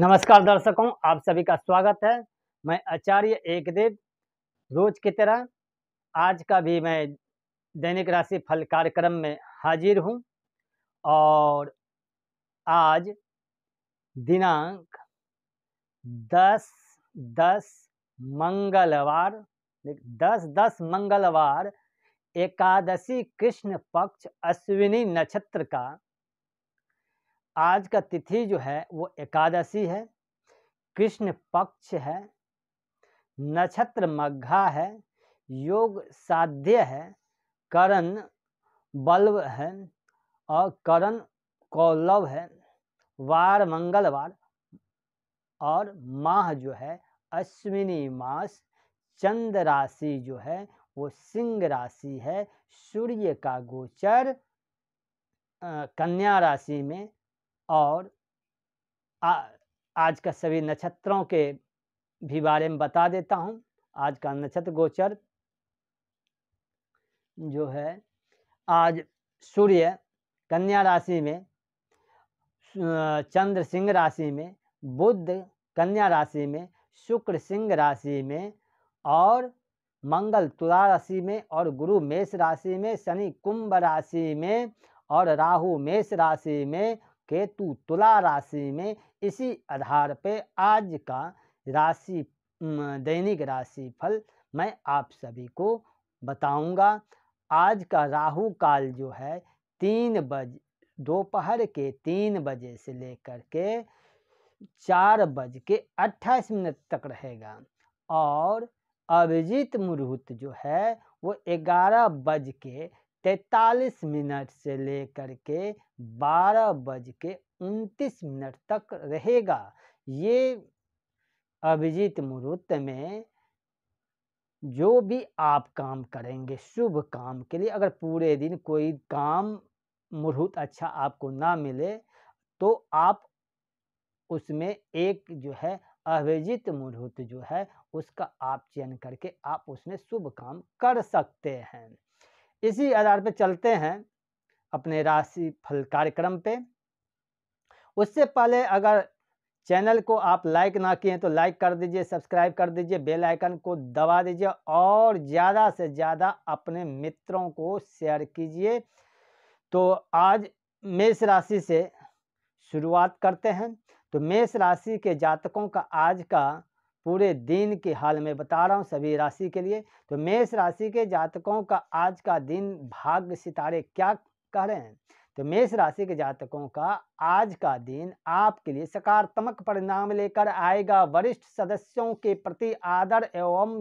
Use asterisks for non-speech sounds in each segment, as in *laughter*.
नमस्कार दर्शकों आप सभी का स्वागत है मैं आचार्य एकदेव रोज की तरह आज का भी मैं दैनिक राशि फल कार्यक्रम में हाजिर हूं और आज दिनांक दस दस मंगलवार दस दस मंगलवार एकादशी कृष्ण पक्ष अश्विनी नक्षत्र का आज का तिथि जो है वो एकादशी है कृष्ण पक्ष है नक्षत्र मग्घा है योग साध्य है करण बल्ब है और करण कौलव है वार मंगलवार और माह जो है अश्विनी मास चंद्र राशि जो है वो सिंह राशि है सूर्य का गोचर कन्या राशि में और आ, आज का सभी नक्षत्रों के भी बारे में बता देता हूँ आज का नक्षत्र गोचर जो है आज सूर्य कन्या राशि में चंद्र सिंह राशि में बुद्ध कन्या राशि में शुक्र सिंह राशि में और मंगल तुला राशि में और गुरु मेष राशि में शनि कुंभ राशि में और राहु मेष राशि में केतु तुला राशि में इसी आधार पर आज का राशि दैनिक राशि फल मैं आप सभी को बताऊंगा आज का राहु काल जो है तीन बज दोपहर के तीन बजे से लेकर के चार बज के अट्ठाईस मिनट तक रहेगा और अभिजीत मुहूर्त जो है वो ग्यारह बज के तैतालीस मिनट से लेकर के बारह बज के उनतीस मिनट तक रहेगा ये अभिजीत मुहूर्त में जो भी आप काम करेंगे शुभ काम के लिए अगर पूरे दिन कोई काम मुहूर्त अच्छा आपको ना मिले तो आप उसमें एक जो है अभिजित मुहूर्त जो है उसका आप चयन करके आप उसमें शुभ काम कर सकते हैं इसी आधार पर चलते हैं अपने राशि फल कार्यक्रम पे उससे पहले अगर चैनल को आप लाइक ना किए तो लाइक कर दीजिए सब्सक्राइब कर दीजिए बेल आइकन को दबा दीजिए और ज़्यादा से ज़्यादा अपने मित्रों को शेयर कीजिए तो आज मेष राशि से शुरुआत करते हैं तो मेष राशि के जातकों का आज का पूरे दिन के हाल में बता रहा हूँ सभी राशि के लिए तो मेष राशि के जातकों का आज का दिन भाग्य सितारे क्या कह रहे हैं तो मेष राशि के जातकों का आज का दिन आपके लिए सकारात्मक परिणाम लेकर आएगा वरिष्ठ सदस्यों के प्रति आदर एवं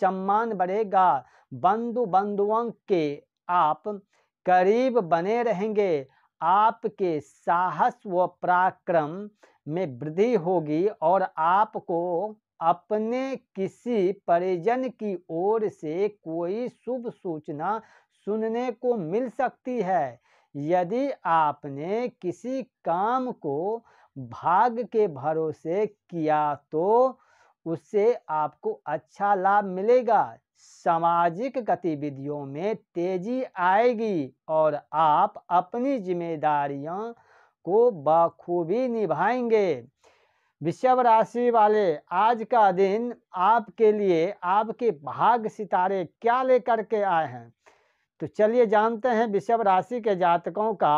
सम्मान बढ़ेगा बंधु बंधुओं के आप करीब बने रहेंगे आपके साहस व पराक्रम में वृद्धि होगी और आपको अपने किसी परिजन की ओर से कोई शुभ सूचना सुनने को मिल सकती है यदि आपने किसी काम को भाग के भरोसे किया तो उससे आपको अच्छा लाभ मिलेगा सामाजिक गतिविधियों में तेजी आएगी और आप अपनी जिम्मेदारियों को बखूबी निभाएंगे विषभ राशि वाले आज का दिन आपके लिए आपके भाग सितारे क्या लेकर के आए हैं तो चलिए जानते हैं विषभ राशि के जातकों का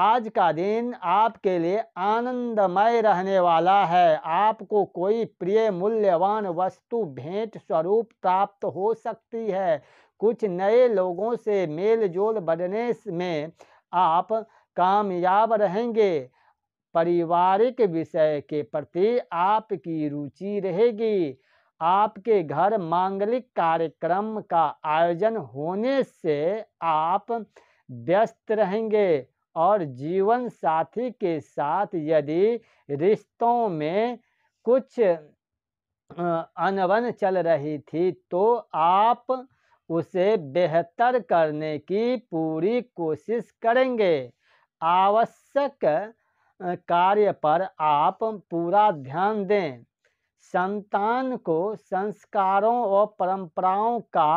आज का दिन आपके लिए आनंदमय रहने वाला है आपको कोई प्रिय मूल्यवान वस्तु भेंट स्वरूप प्राप्त हो सकती है कुछ नए लोगों से मेल जोल बढ़ने में आप कामयाब रहेंगे पारिवारिक विषय के प्रति आपकी रुचि रहेगी आपके घर मांगलिक कार्यक्रम का आयोजन होने से आप व्यस्त रहेंगे और जीवन साथी के साथ यदि रिश्तों में कुछ अनबन चल रही थी तो आप उसे बेहतर करने की पूरी कोशिश करेंगे आवश्यक कार्य पर आप पूरा ध्यान दें संतान को संस्कारों और परंपराओं का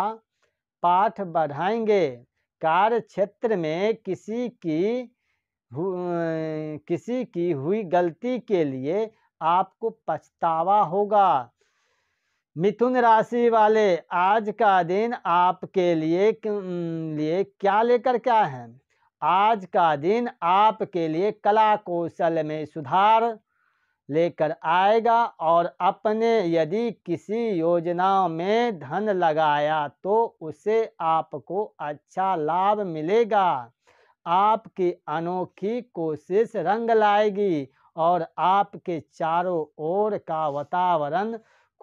पाठ बढ़ाएंगे कार्य क्षेत्र में किसी की किसी की हुई गलती के लिए आपको पछतावा होगा मिथुन राशि वाले आज का दिन आपके लिए लिए क्या लेकर क्या है आज का दिन आपके लिए कला कौशल में सुधार लेकर आएगा और अपने यदि किसी योजना में धन लगाया तो उसे आपको अच्छा लाभ मिलेगा आपकी अनोखी कोशिश रंग लाएगी और आपके चारों ओर का वातावरण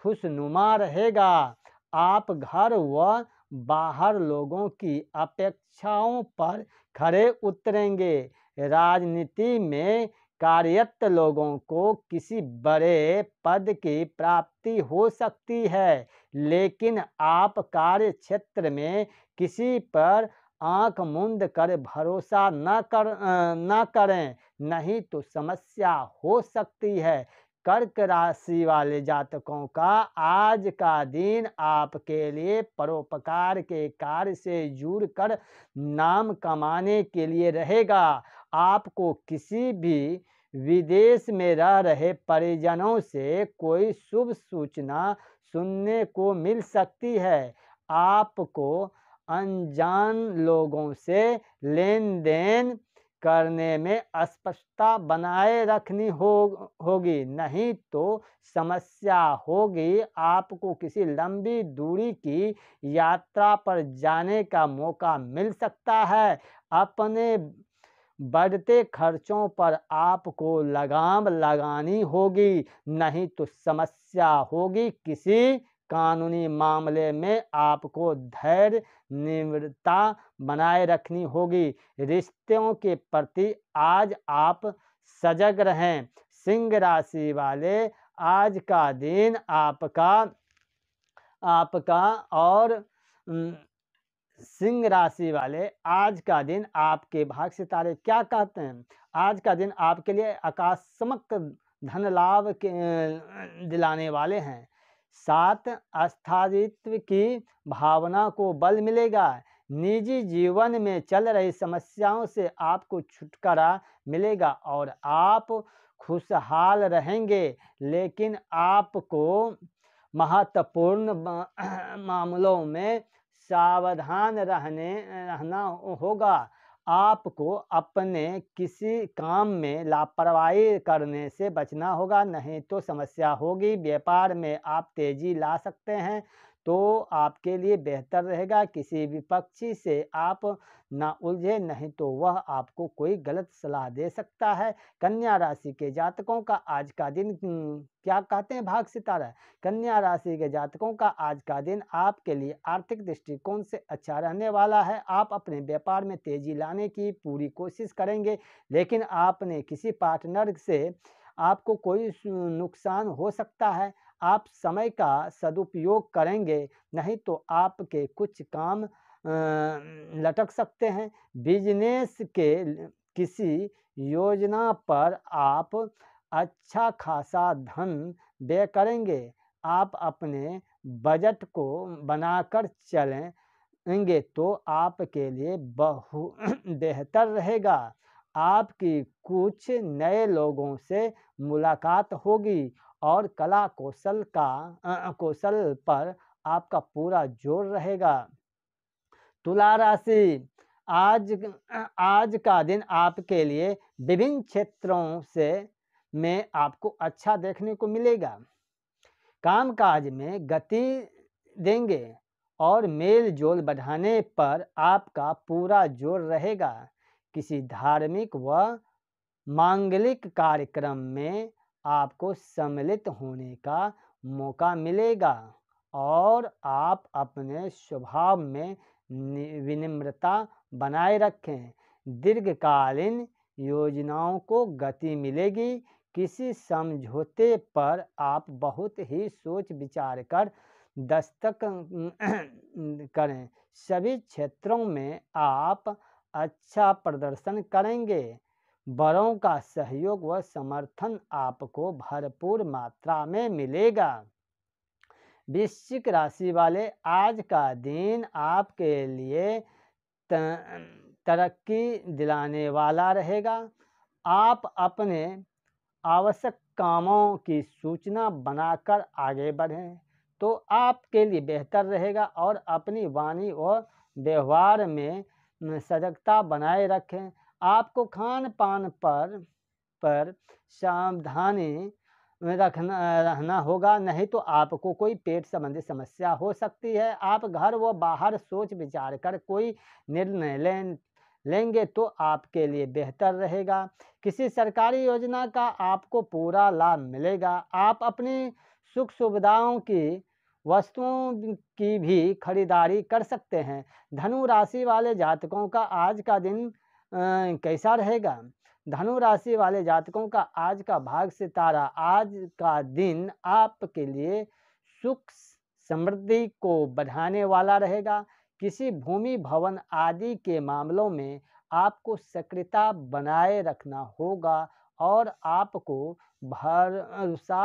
खुशनुमा रहेगा आप घर व बाहर लोगों की अपेक्षाओं पर खड़े उतरेंगे राजनीति में कार्यरत लोगों को किसी बड़े पद की प्राप्ति हो सकती है लेकिन आप कार्य क्षेत्र में किसी पर आंख मूंद कर भरोसा न कर न करें नहीं तो समस्या हो सकती है कर्क राशि वाले जातकों का आज का दिन आपके लिए परोपकार के कार्य से जुड़ कर नाम कमाने के लिए रहेगा आपको किसी भी विदेश में रह रहे परिजनों से कोई शुभ सूचना सुनने को मिल सकती है आपको अनजान लोगों से लेन देन करने में अस्पष्टता बनाए रखनी हो होगी नहीं तो समस्या होगी आपको किसी लंबी दूरी की यात्रा पर जाने का मौका मिल सकता है अपने बढ़ते खर्चों पर आपको लगाम लगानी होगी नहीं तो समस्या होगी किसी कानूनी मामले में आपको धैर्य निम्रता बनाए रखनी होगी रिश्तों के प्रति आज आप सजग रहें सिंह राशि वाले आज का दिन आपका आपका और सिंह राशि वाले आज का दिन आपके भाग सितारे क्या कहते हैं आज का दिन आपके लिए आकाशमक धन लाभ के दिलाने वाले हैं साथ अस्थायित्व की भावना को बल मिलेगा निजी जीवन में चल रही समस्याओं से आपको छुटकारा मिलेगा और आप खुशहाल रहेंगे लेकिन आपको महत्वपूर्ण *clears throat* मामलों में सावधान रहने रहना होगा आपको अपने किसी काम में लापरवाही करने से बचना होगा नहीं तो समस्या होगी व्यापार में आप तेजी ला सकते हैं तो आपके लिए बेहतर रहेगा किसी भी पक्षी से आप ना उलझे नहीं तो वह आपको कोई गलत सलाह दे सकता है कन्या राशि के जातकों का आज का दिन क्या कहते हैं भाग सितारा कन्या राशि के जातकों का आज का दिन आपके लिए आर्थिक दृष्टिकोण से अच्छा रहने वाला है आप अपने व्यापार में तेजी लाने की पूरी कोशिश करेंगे लेकिन आपने किसी पार्टनर से आपको कोई नुकसान हो सकता है आप समय का सदुपयोग करेंगे नहीं तो आपके कुछ काम लटक सकते हैं बिजनेस के किसी योजना पर आप अच्छा खासा धन व्यय करेंगे आप अपने बजट को बनाकर चलेंगे तो आपके लिए बहु *clears throat* बेहतर रहेगा आपकी कुछ नए लोगों से मुलाकात होगी और कला कौशल का कौशल पर आपका पूरा जोर रहेगा तुला राशि आज आज का दिन आपके लिए विभिन्न क्षेत्रों से में आपको अच्छा देखने को मिलेगा कामकाज में गति देंगे और मेल जोल बढ़ाने पर आपका पूरा जोर रहेगा किसी धार्मिक व मांगलिक कार्यक्रम में आपको सम्मिलित होने का मौका मिलेगा और आप अपने स्वभाव में विनम्रता बनाए रखें दीर्घकालीन योजनाओं को गति मिलेगी किसी समझौते पर आप बहुत ही सोच विचार कर दस्तक *clears throat* करें सभी क्षेत्रों में आप अच्छा प्रदर्शन करेंगे बड़ों का सहयोग व समर्थन आपको भरपूर मात्रा में मिलेगा वृश्चिक राशि वाले आज का दिन आपके लिए तरक्की दिलाने वाला रहेगा आप अपने आवश्यक कामों की सूचना बनाकर आगे बढ़ें तो आपके लिए बेहतर रहेगा और अपनी वाणी और व्यवहार में सजगता बनाए रखें आपको खान पान पर पर सावधानी रखना रहना होगा नहीं तो आपको कोई पेट संबंधी समस्या हो सकती है आप घर व बाहर सोच विचार कर कोई निर्णय लें लेंगे तो आपके लिए बेहतर रहेगा किसी सरकारी योजना का आपको पूरा लाभ मिलेगा आप अपनी सुख सुविधाओं की वस्तुओं की भी खरीदारी कर सकते हैं धनु राशि वाले जातकों का आज का दिन कैसा रहेगा धनु राशि वाले जातकों का आज का भाग सितारा आज का दिन आपके लिए सुख समृद्धि को बढ़ाने वाला रहेगा किसी भूमि भवन आदि के मामलों में आपको सक्रियता बनाए रखना होगा और आपको भरोसा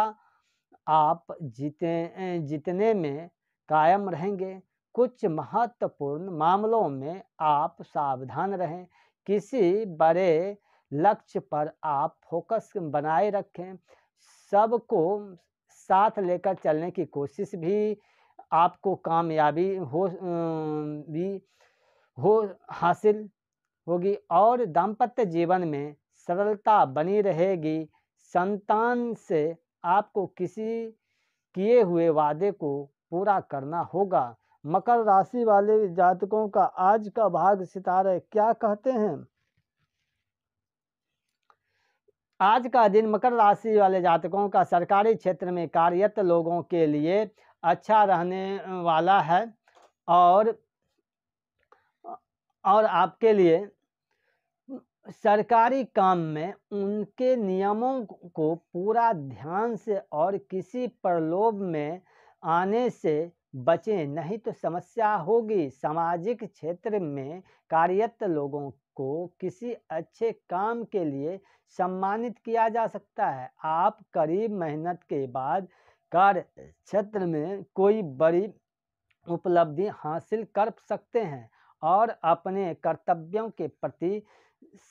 आप जीते जीतने में कायम रहेंगे कुछ महत्वपूर्ण मामलों में आप सावधान रहें किसी बड़े लक्ष्य पर आप फोकस बनाए रखें सबको साथ लेकर चलने की कोशिश भी आपको कामयाबी हो भी हो हासिल होगी और दाम्पत्य जीवन में सरलता बनी रहेगी संतान से आपको किसी किए हुए वादे को पूरा करना होगा मकर राशि वाले जातकों का आज का भाग सितारे क्या कहते हैं आज का दिन मकर राशि वाले जातकों का सरकारी क्षेत्र में कार्यरत लोगों के लिए अच्छा रहने वाला है और और आपके लिए सरकारी काम में उनके नियमों को पूरा ध्यान से और किसी प्रलोभ में आने से बचें नहीं तो समस्या होगी सामाजिक क्षेत्र में कार्यरत लोगों को किसी अच्छे काम के लिए सम्मानित किया जा सकता है आप करीब मेहनत के बाद कार्य क्षेत्र में कोई बड़ी उपलब्धि हासिल कर सकते हैं और अपने कर्तव्यों के प्रति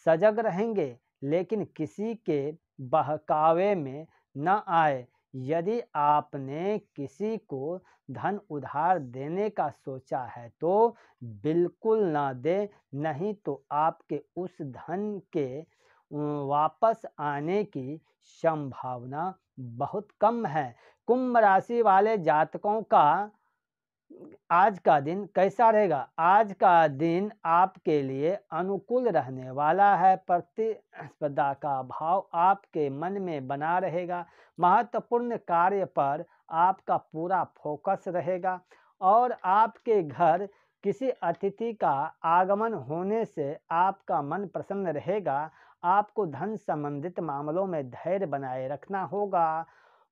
सजग रहेंगे लेकिन किसी के बहकावे में न आए यदि आपने किसी को धन उधार देने का सोचा है तो बिल्कुल ना दे नहीं तो आपके उस धन के वापस आने की संभावना बहुत कम है कुंभ राशि वाले जातकों का आज का दिन कैसा रहेगा आज का दिन आपके लिए अनुकूल रहने वाला है प्रतिस्पर्धा का भाव आपके मन में बना रहेगा महत्वपूर्ण कार्य पर आपका पूरा फोकस रहेगा और आपके घर किसी अतिथि का आगमन होने से आपका मन प्रसन्न रहेगा आपको धन संबंधित मामलों में धैर्य बनाए रखना होगा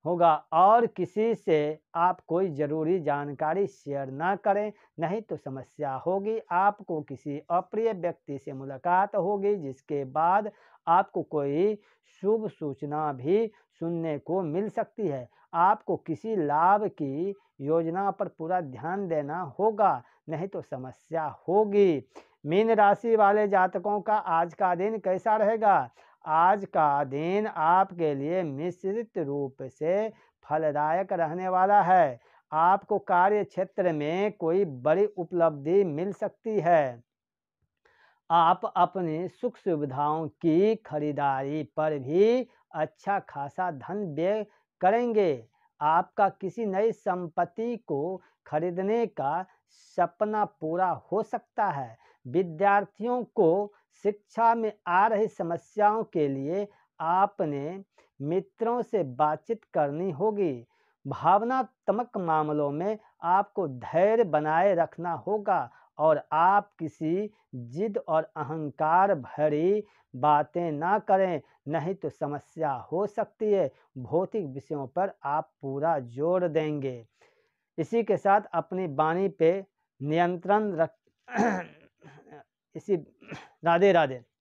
होगा और किसी से आप कोई ज़रूरी जानकारी शेयर ना करें नहीं तो समस्या होगी आपको किसी अप्रिय व्यक्ति से मुलाकात होगी जिसके बाद आपको कोई शुभ सूचना भी सुनने को मिल सकती है आपको किसी लाभ की योजना पर पूरा ध्यान देना होगा नहीं तो समस्या होगी मीन राशि वाले जातकों का आज का दिन कैसा रहेगा आज का दिन आपके लिए मिश्रित रूप से फलदायक रहने वाला है आपको कार्य क्षेत्र में कोई बड़ी उपलब्धि मिल सकती है आप अपनी सुख सुविधाओं की खरीदारी पर भी अच्छा खासा धन व्यय करेंगे आपका किसी नई संपत्ति को खरीदने का सपना पूरा हो सकता है विद्यार्थियों को शिक्षा में आ रही समस्याओं के लिए आपने मित्रों से बातचीत करनी होगी भावनात्मक मामलों में आपको धैर्य बनाए रखना होगा और आप किसी जिद और अहंकार भरी बातें ना करें नहीं तो समस्या हो सकती है भौतिक विषयों पर आप पूरा जोर देंगे इसी के साथ अपनी वाणी पे नियंत्रण रख *clears throat* इसी राधे राधे